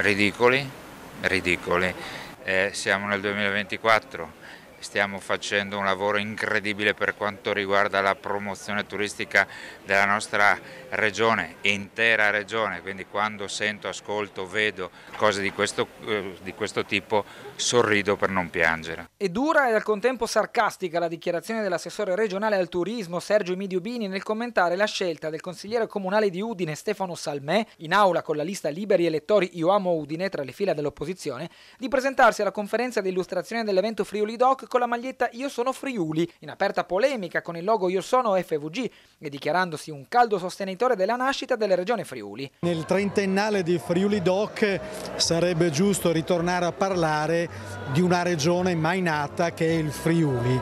ridicoli, ridicoli. Eh, siamo nel 2024 stiamo facendo un lavoro incredibile per quanto riguarda la promozione turistica della nostra regione, intera regione, quindi quando sento, ascolto, vedo cose di questo, eh, di questo tipo sorrido per non piangere. È dura e al contempo sarcastica la dichiarazione dell'assessore regionale al turismo Sergio Emidio Bini nel commentare la scelta del consigliere comunale di Udine Stefano Salmè, in aula con la lista Liberi Elettori Io Amo Udine tra le fila dell'opposizione, di presentarsi alla conferenza di illustrazione dell'evento Friuli Doc con la maglietta Io sono Friuli, in aperta polemica con il logo Io sono FVG e dichiarandosi un caldo sostenitore della nascita della regione Friuli. Nel trentennale di Friuli Doc sarebbe giusto ritornare a parlare di una regione mai nata che è il Friuli.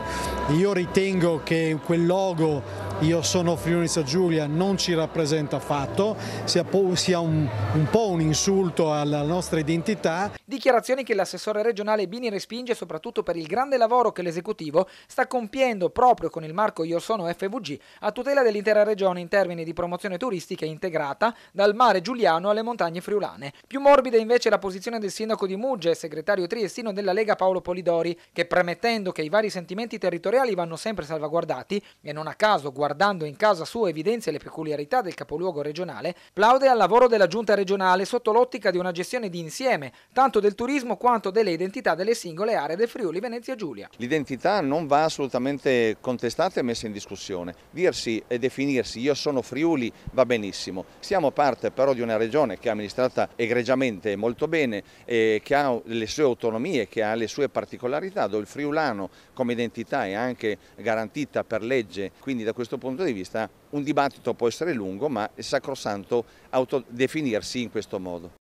Io ritengo che quel logo io sono Friuli Giulia non ci rappresenta affatto, sia, po sia un, un po' un insulto alla nostra identità. Dichiarazioni che l'assessore regionale Bini respinge soprattutto per il grande lavoro che l'esecutivo sta compiendo proprio con il marco Io sono FVG a tutela dell'intera regione in termini di promozione turistica integrata dal mare giuliano alle montagne friulane. Più morbida invece la posizione del sindaco di Mugge e segretario triestino della Lega Paolo Polidori che premettendo che i vari sentimenti territoriali vanno sempre salvaguardati e non a caso guardati guardando in casa sua evidenzia le peculiarità del capoluogo regionale, plaude al lavoro della giunta regionale sotto l'ottica di una gestione di insieme, tanto del turismo quanto delle identità delle singole aree del Friuli Venezia Giulia. L'identità non va assolutamente contestata e messa in discussione. Dirsi e definirsi io sono Friuli va benissimo. Siamo parte però di una regione che è amministrata egregiamente e molto bene, eh, che ha le sue autonomie, che ha le sue particolarità, dove il friulano come identità è anche garantita per legge, quindi da questo questo punto di vista un dibattito può essere lungo, ma è sacrosanto autodefinirsi in questo modo.